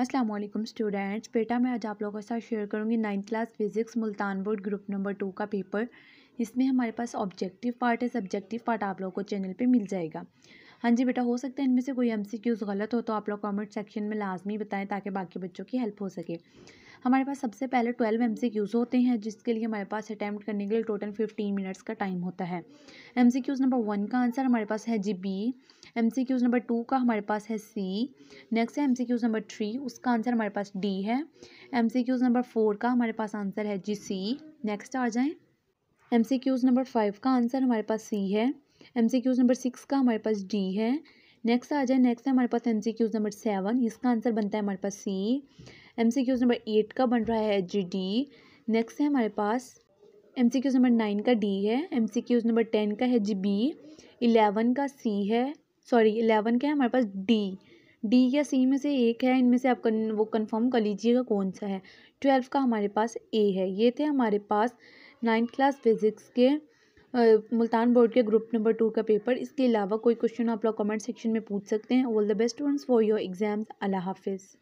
अस्सलाम वालेकुम स्टूडेंट्स बेटा मैं आज आप लोगों के साथ शेयर करूंगी ninth class physics Multan board group number two का पेपर इसमें हमारे पास ऑब्जेक्टिव पार्ट है सब्जेक्टिव पार्ट आप लोगों को चैनल पे मिल जाएगा हाँ जी बेटा हो सकता है इनमें से कोई एम गलत हो तो आप लोग कॉमेंट सेक्शन में लाजमी बताएं ताकि बाकी बच्चों की हेल्प हो सके हमारे पास सबसे पहले ट्वेल्व एम होते हैं जिसके लिए हमारे पास अटैम्प्ट करने के लिए टोटल फिफ्टीन मिनट्स का टाइम होता है एम नंबर वन का आंसर हमारे पास है जी बी एम नंबर टू का हमारे पास है सी नेक्स्ट है एम नंबर थ्री उसका आंसर हमारे पास डी है एम नंबर फोर का हमारे पास आंसर है जी सी नेक्स्ट आ जाएँ एम नंबर फाइव का आंसर हमारे पास सी है M C Qs number six का हमारे पास डी है नेक्स्ट आ जाए नेक्स्ट है हमारे पास M C Qs number seven इसका आंसर बनता है हमारे पास C M C Qs number eight का बन रहा है जी डी नेक्स्ट है हमारे पास M C Qs number nine का डी है M C Qs number ten का है जी बी इलेवन का सी है सॉरी इलेवन का है हमारे पास डी डी या सी में से एक है इनमें से आप कन, वो कंफर्म कर लीजिएगा कौन सा है ट्वेल्व का हमारे पास ए है ये थे हमारे पास नाइन्थ क्लास फिज़िक्स के मुल्तान बोर्ड के ग्रुप नंबर टू का पेपर इसके अलावा कोई क्वेश्चन आप लोग कमेंट सेक्शन में पूछ सकते हैं all the best once for your exams अल्लाह हाफिज़